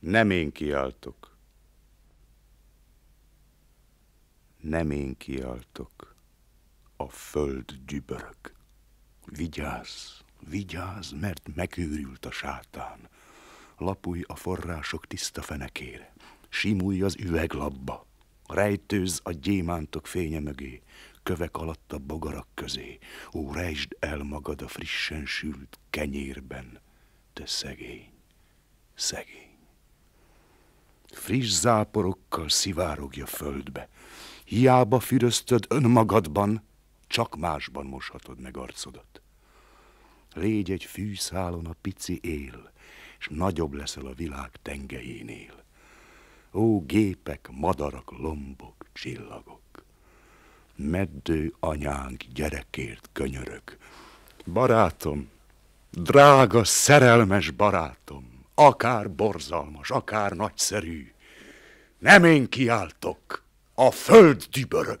Nem én kiáltok. Nem én kiáltok. A föld gyübörök. Vigyázz, vigyázz, mert megőrült a sátán. Lapulj a források tiszta fenekére. Simulj az üveglabba. Rejtőz a gyémántok fénye mögé, kövek alatt a bogarak közé. Ó, rejtsd el magad a frissen sült kenyérben, te szegény, szegény friss záporokkal szivárogja földbe. Hiába füröztöd önmagadban, csak másban moshatod meg arcodat. Légy egy fűszálon a pici él, és nagyobb leszel a világ tengelyénél. Ó, gépek, madarak, lombok, csillagok! Meddő anyánk gyerekért könyörök. Barátom, drága, szerelmes barátom, akár borzalmas, akár nagyszerű, nem én kiáltok, a föld dübörög.